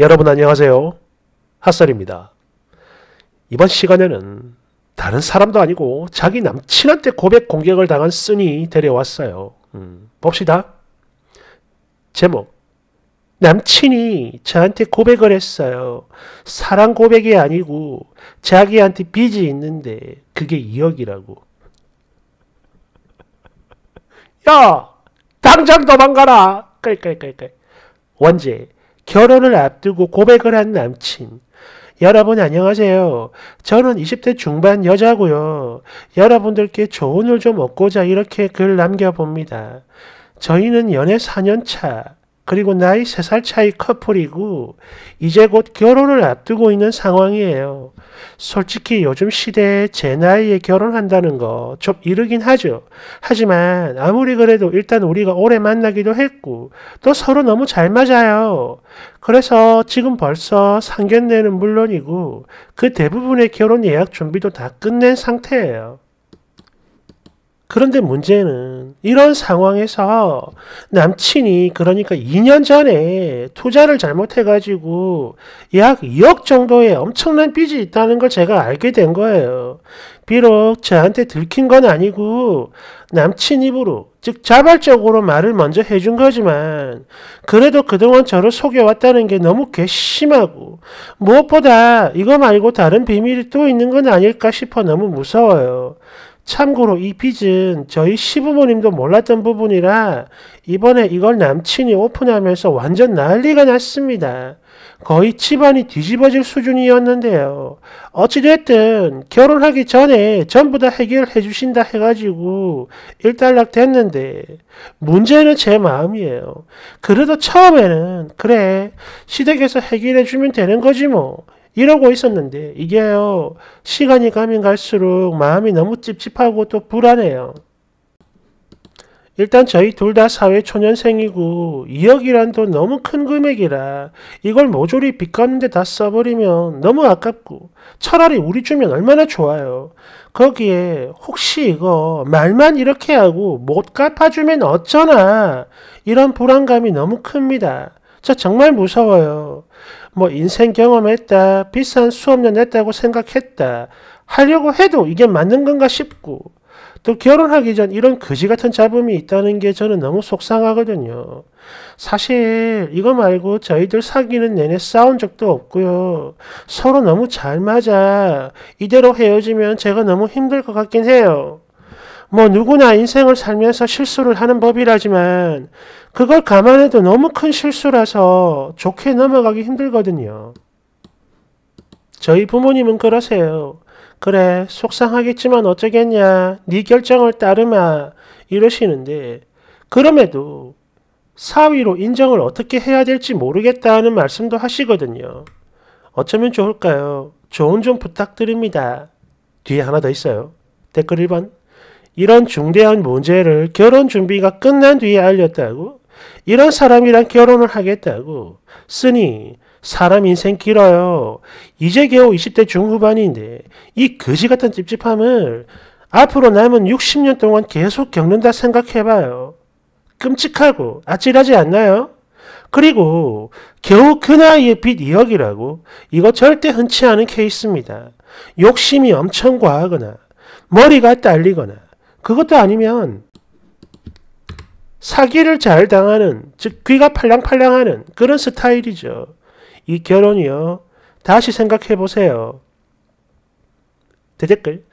여러분 안녕하세요. 핫설입니다. 이번 시간에는 다른 사람도 아니고 자기 남친한테 고백 공격을 당한 쓴이 데려왔어요. 음, 봅시다. 제목 남친이 저한테 고백을 했어요. 사랑 고백이 아니고 자기한테 빚이 있는데 그게 2억이라고. 야! 당장 도망가라! 깔깔깔깔. 원제 결혼을 앞두고 고백을 한 남친. 여러분 안녕하세요. 저는 20대 중반 여자고요. 여러분들께 조언을 좀 얻고자 이렇게 글 남겨봅니다. 저희는 연애 4년 차, 그리고 나이 3살 차이 커플이고, 이제 곧 결혼을 앞두고 있는 상황이에요. 솔직히 요즘 시대에 제 나이에 결혼한다는 거 좀 이르긴 하죠. 하지만 아무리 그래도 일단 우리가 오래 만나기도 했고 또 서로 너무 잘 맞아요. 그래서 지금 벌써 상견례는 물론이고 그 대부분의 결혼 예약 준비도 다 끝낸 상태예요. 그런데 문제는 이런 상황에서 남친이 그러니까 2년 전에 투자를 잘못해가지고 약 2억 정도의 엄청난 빚이 있다는 걸 제가 알게 된 거예요. 비록 저한테 들킨 건 아니고 남친 입으로 즉 자발적으로 말을 먼저 해준 거지만 그래도 그동안 저를 속여왔다는 게 너무 괘씸하고 무엇보다 이거 말고 다른 비밀이 또 있는 건 아닐까 싶어 너무 무서워요. 참고로 이 빚은 저희 시부모님도 몰랐던 부분이라 이번에 이걸 남친이 오픈하면서 완전 난리가 났습니다. 거의 집안이 뒤집어질 수준이었는데요. 어찌됐든 결혼하기 전에 전부 다 해결해 주신다 해가지고 일단락 됐는데 문제는 제 마음이에요. 그래도 처음에는 그래 시댁에서 해결해 주면 되는 거지 뭐 이러고 있었는데 이게요 시간이 가면 갈수록 마음이 너무 찝찝하고 또 불안해요. 일단 저희 둘 다 사회 초년생이고 2억이란 돈 너무 큰 금액이라 이걸 모조리 빚 갚는데 다 써버리면 너무 아깝고 차라리 우리 주면 얼마나 좋아요. 거기에 혹시 이거 말만 이렇게 하고 못 갚아주면 어쩌나 이런 불안감이 너무 큽니다. 저 정말 무서워요. 뭐 인생 경험했다, 비싼 수업료 냈다고 생각했다, 하려고 해도 이게 맞는 건가 싶고, 또 결혼하기 전 이런 거지 같은 잡음이 있다는 게 저는 너무 속상하거든요. 사실 이거 말고 저희들 사귀는 내내 싸운 적도 없고요. 서로 너무 잘 맞아. 이대로 헤어지면 제가 너무 힘들 것 같긴 해요. 뭐 누구나 인생을 살면서 실수를 하는 법이라지만 그걸 감안해도 너무 큰 실수라서 좋게 넘어가기 힘들거든요. 저희 부모님은 그러세요. 그래 속상하겠지만 어쩌겠냐 네 결정을 따르마 이러시는데 그럼에도 사위로 인정을 어떻게 해야 될지 모르겠다는 말씀도 하시거든요. 어쩌면 좋을까요? 좋은 좀 부탁드립니다. 뒤에 하나 더 있어요. 댓글 1번 이런 중대한 문제를 결혼 준비가 끝난 뒤에 알렸다고? 이런 사람이랑 결혼을 하겠다고? 쓰니 사람 인생 길어요. 이제 겨우 20대 중후반인데 이 거지 같은 찝찝함을 앞으로 남은 60년 동안 계속 겪는다 생각해봐요. 끔찍하고 아찔하지 않나요? 그리고 겨우 그 나이에 빚 2억이라고 이거 절대 흔치 않은 케이스입니다. 욕심이 엄청 과하거나 머리가 딸리거나 그것도 아니면 사기를 잘 당하는 즉 귀가 팔랑팔랑하는 그런 스타일이죠. 이 결혼이요. 다시 생각해 보세요. 대댓글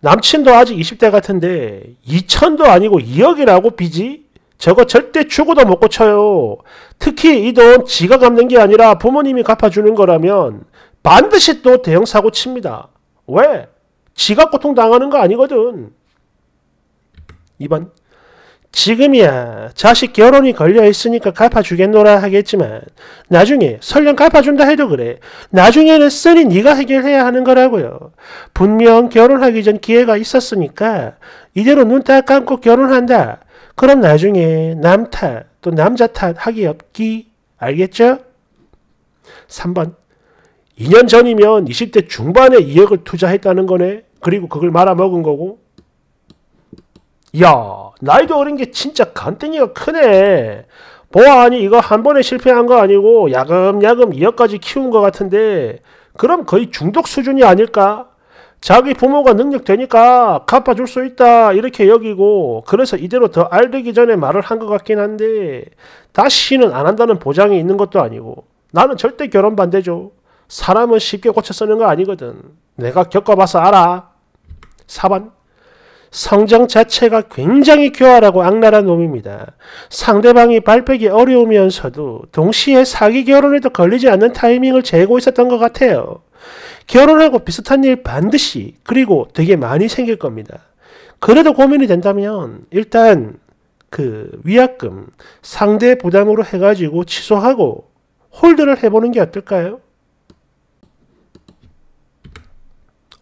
남친도 아직 20대 같은데 2천도 아니고 2억이라고 빚이? 저거 절대 죽어도 못 고쳐요. 특히 이 돈 지가 갚는 게 아니라 부모님이 갚아주는 거라면 반드시 또 대형 사고 칩니다. 왜? 지가 고통당하는 거 아니거든. 2번 지금이야 자식 결혼이 걸려있으니까 갚아주겠노라 하겠지만 나중에 설령 갚아준다 해도 그래 나중에는 쓰리 네가 해결해야 하는 거라고요. 분명 결혼하기 전 기회가 있었으니까 이대로 눈 딱 감고 결혼한다. 그럼 나중에 남 탓 또 남자 탓 하기 없기 알겠죠? 3번 2년 전이면 20대 중반에 2억을 투자했다는 거네. 그리고 그걸 말아먹은 거고 야 나이도 어린 게 진짜 간땡이가 크네. 보아하니 이거 한 번에 실패한 거 아니고 야금야금 이어까지 키운 것 같은데 그럼 거의 중독 수준이 아닐까? 자기 부모가 능력 되니까 갚아줄 수 있다 이렇게 여기고 그래서 이대로 더 알되기 전에 말을 한 것 같긴 한데 다시는 안 한다는 보장이 있는 것도 아니고 나는 절대 결혼 반대죠. 사람은 쉽게 고쳐 쓰는 거 아니거든. 내가 겪어봐서 알아. 4번 성정 자체가 굉장히 교활하고 악랄한 놈입니다. 상대방이 발빼기 어려우면서도 동시에 사기 결혼에도 걸리지 않는 타이밍을 재고 있었던 것 같아요. 결혼하고 비슷한 일 반드시 그리고 되게 많이 생길 겁니다. 그래도 고민이 된다면 일단 그 위약금 상대 부담으로 해가지고 취소하고 홀드를 해보는 게 어떨까요?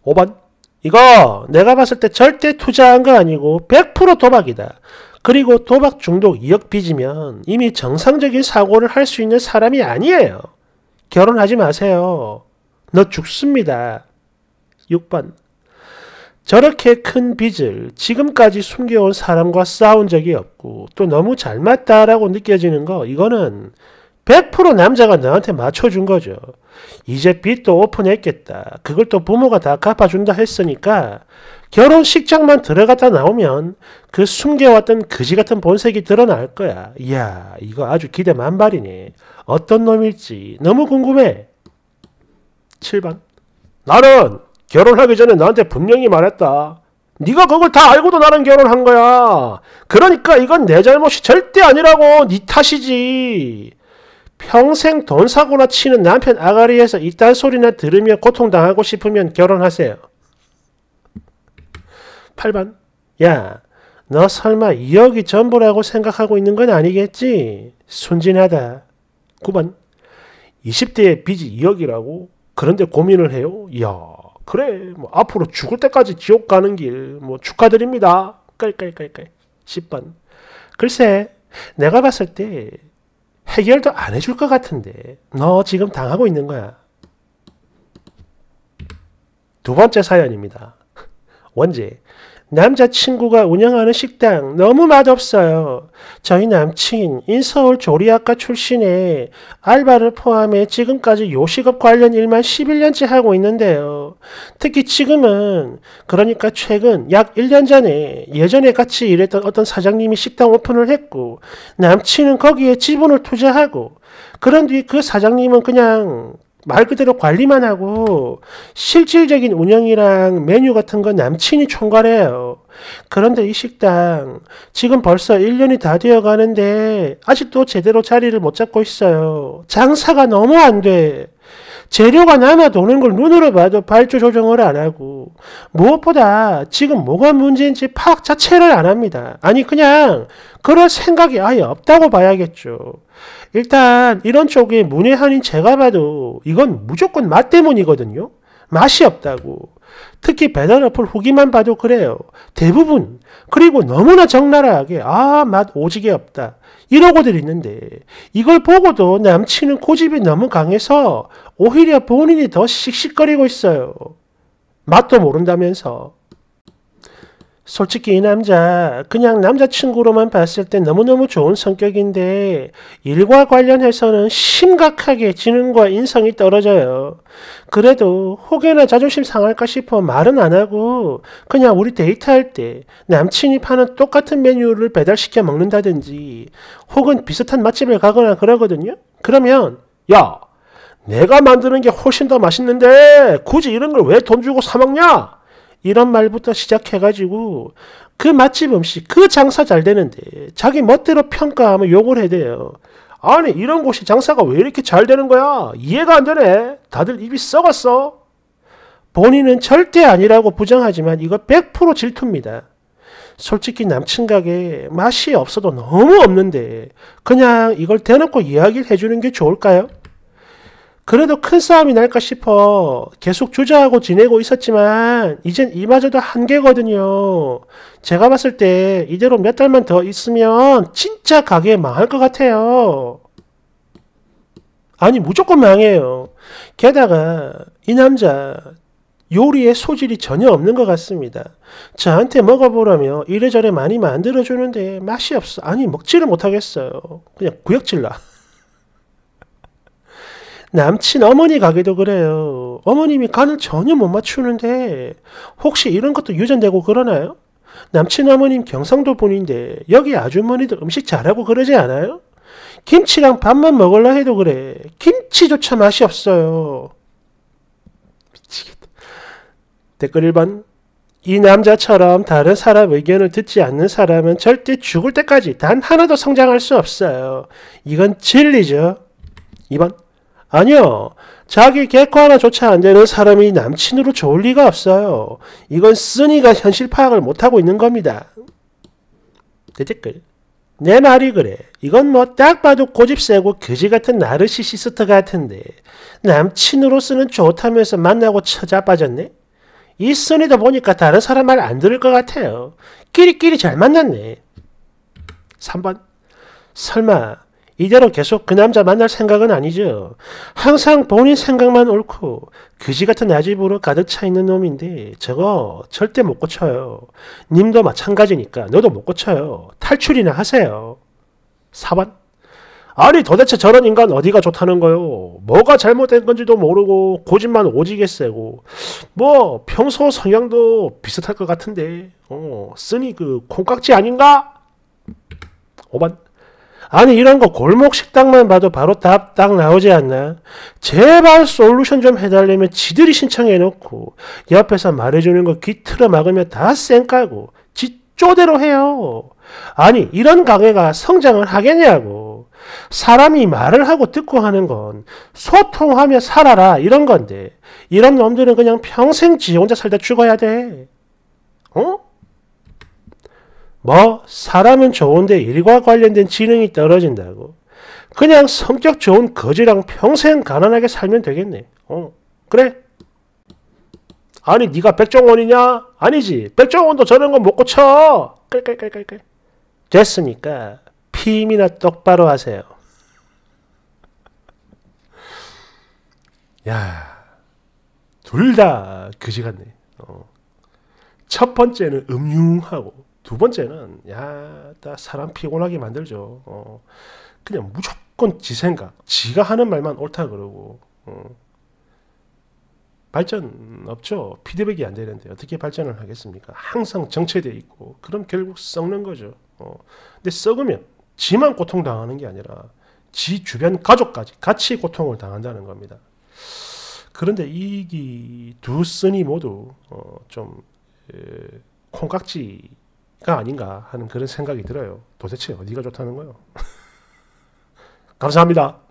5번 이거 내가 봤을 때 절대 투자한 거 아니고 100% 도박이다. 그리고 도박 중독 2억 빚이면 이미 정상적인 사고를 할 수 있는 사람이 아니에요. 결혼하지 마세요. 너 죽습니다. 6번. 저렇게 큰 빚을 지금까지 숨겨온 사람과 싸운 적이 없고 또 너무 잘 맞다라고 느껴지는 거 이거는 100% 남자가 너한테 맞춰준 거죠. 이제 빚도 오픈했겠다. 그걸 또 부모가 다 갚아준다 했으니까 결혼식장만 들어갔다 나오면 그 숨겨왔던 그지 같은 본색이 드러날 거야. 이야, 이거 아주 기대 만발이네. 어떤 놈일지 너무 궁금해. 7번. 나는 결혼하기 전에 너한테 분명히 말했다. 네가 그걸 다 알고도 나랑 결혼한 거야. 그러니까 이건 내 잘못이 절대 아니라고. 네 탓이지. 평생 돈 사고나 치는 남편 아가리에서 이딴 소리나 들으며 고통당하고 싶으면 결혼하세요. 8번 야, 너 설마 2억이 전부라고 생각하고 있는 건 아니겠지? 순진하다. 9번 20대에 빚이 2억이라고? 그런데 고민을 해요? 야 그래 뭐 앞으로 죽을 때까지 지옥 가는 길 뭐 축하드립니다. 깔깔깔깔 10번 글쎄 내가 봤을 때 해결도 안 해줄 것 같은데 너 지금 당하고 있는 거야. 두 번째 사연입니다. 원지. 남자친구가 운영하는 식당 너무 맛없어요. 저희 남친 인서울 조리학과 출신에 알바를 포함해 지금까지 요식업 관련 일만 11년째 하고 있는데요. 특히 지금은 그러니까 최근 약 1년 전에 예전에 같이 일했던 어떤 사장님이 식당 오픈을 했고 남친은 거기에 지분을 투자하고 그런 뒤 그 사장님은 그냥 말 그대로 관리만 하고 실질적인 운영이랑 메뉴 같은 건 남친이 총괄해요. 그런데 이 식당 지금 벌써 1년이 다 되어 가는데 아직도 제대로 자리를 못 잡고 있어요. 장사가 너무 안 돼. 재료가 남아 도는 걸 눈으로 봐도 발주 조정을 안 하고 무엇보다 지금 뭐가 문제인지 파악 자체를 안 합니다. 아니 그냥 그럴 생각이 아예 없다고 봐야겠죠. 일단 이런 쪽에 문외한인 제가 봐도 이건 무조건 맛 때문이거든요. 맛이 없다고. 특히 배달어플 후기만 봐도 그래요. 대부분. 그리고 너무나 적나라하게 아 맛 오지게 없다. 이러고들 있는데 이걸 보고도 남친은 고집이 너무 강해서 오히려 본인이 더 씩씩거리고 있어요. 맛도 모른다면서 솔직히 이 남자 그냥 남자친구로만 봤을 때 너무너무 좋은 성격인데 일과 관련해서는 심각하게 지능과 인성이 떨어져요. 그래도 혹여나 자존심 상할까 싶어 말은 안 하고 그냥 우리 데이트할 때 남친이 파는 똑같은 메뉴를 배달시켜 먹는다든지 혹은 비슷한 맛집을 가거나 그러거든요. 그러면 야 내가 만드는 게 훨씬 더 맛있는데 굳이 이런 걸 왜 돈 주고 사 먹냐? 이런 말부터 시작해가지고 그 맛집 음식, 그 장사 잘 되는데 자기 멋대로 평가하면 욕을 해야돼요 아니 이런 곳이 장사가 왜 이렇게 잘 되는 거야? 이해가 안 되네. 다들 입이 썩었어. 본인은 절대 아니라고 부정하지만 이거 100% 질투입니다. 솔직히 남친 가게 맛이 없어도 너무 없는데 그냥 이걸 대놓고 이야기를 해주는 게 좋을까요? 그래도 큰 싸움이 날까 싶어 계속 주저하고 지내고 있었지만 이젠 이마저도 한계거든요. 제가 봤을 때 이대로 몇 달만 더 있으면 진짜 가게 망할 것 같아요. 아니 무조건 망해요. 게다가 이 남자 요리에 소질이 전혀 없는 것 같습니다. 저한테 먹어보라며 이래저래 많이 만들어주는데 맛이 없어. 아니 먹지를 못하겠어요. 그냥 구역질라. 남친 어머니 가게도 그래요. 어머님이 간을 전혀 못 맞추는데 혹시 이런 것도 유전되고 그러나요? 남친 어머님 경상도 분인데 여기 아주머니도 음식 잘하고 그러지 않아요? 김치랑 밥만 먹을라 해도 그래. 김치조차 맛이 없어요. 미치겠다. 댓글 1번 이 남자처럼 다른 사람 의견을 듣지 않는 사람은 절대 죽을 때까지 단 하나도 성장할 수 없어요. 이건 진리죠. 2번 아니요. 자기 개코 하나조차 안 되는 사람이 남친으로 좋을 리가 없어요. 이건 쓰니가 현실 파악을 못하고 있는 겁니다. 대댓글. 내 말이 그래. 이건 뭐 딱 봐도 고집 세고 그지 같은 나르시시스트 같은데 남친으로쓰는 좋다면서 만나고 처자 빠졌네? 이 쓰니다 보니까 다른 사람 말 안 들을 것 같아요. 끼리끼리 잘 만났네. 3번. 설마 이대로 계속 그 남자 만날 생각은 아니죠. 항상 본인 생각만 옳고 그지같은 나집으로 가득 차 있는 놈인데 저거 절대 못 고쳐요. 님도 마찬가지니까 너도 못 고쳐요. 탈출이나 하세요. 4번 아니 도대체 저런 인간 어디가 좋다는 거요? 뭐가 잘못된 건지도 모르고 고집만 오지게 세고 뭐 평소 성향도 비슷할 것 같은데 어 쓰니 그 콩깍지 아닌가? 5번 아니 이런 거 골목 식당만 봐도 바로 답 딱 나오지 않나? 제발 솔루션 좀 해달라면 지들이 신청해놓고 옆에서 말해주는 거 귀틀어 막으며 다 쌩까고 지 쪼대로 해요. 아니 이런 강해가 성장을 하겠냐고. 사람이 말을 하고 듣고 하는 건 소통하며 살아라 이런 건데 이런 놈들은 그냥 평생 지 혼자 살다 죽어야 돼. 어? 뭐 사람은 좋은데 일과 관련된 지능이 떨어진다고. 그냥 성격 좋은 거지랑 평생 가난하게 살면 되겠네. 어 그래? 아니 네가 백종원이냐? 아니지. 백종원도 저런 거 못 고쳐. 깔깔깔깔깔. 됐으니까 피임이나 똑바로 하세요. 야, 둘 다 그지 같네. 어. 첫 번째는 음흉하고 두 번째는 야, 다 사람 피곤하게 만들죠. 어, 그냥 무조건 지 생각, 지가 하는 말만 옳다 그러고 어, 발전 없죠. 피드백이 안 되는데 어떻게 발전을 하겠습니까? 항상 정체돼 있고 그럼 결국 썩는 거죠. 어, 근데 썩으면 지만 고통 당하는 게 아니라 지 주변 가족까지 같이 고통을 당한다는 겁니다. 그런데 이두 쓰니 모두 어, 좀 에, 콩깍지 가 아닌가 하는 그런 생각이 들어요. 도대체 어디가 좋다는 거요? 감사합니다.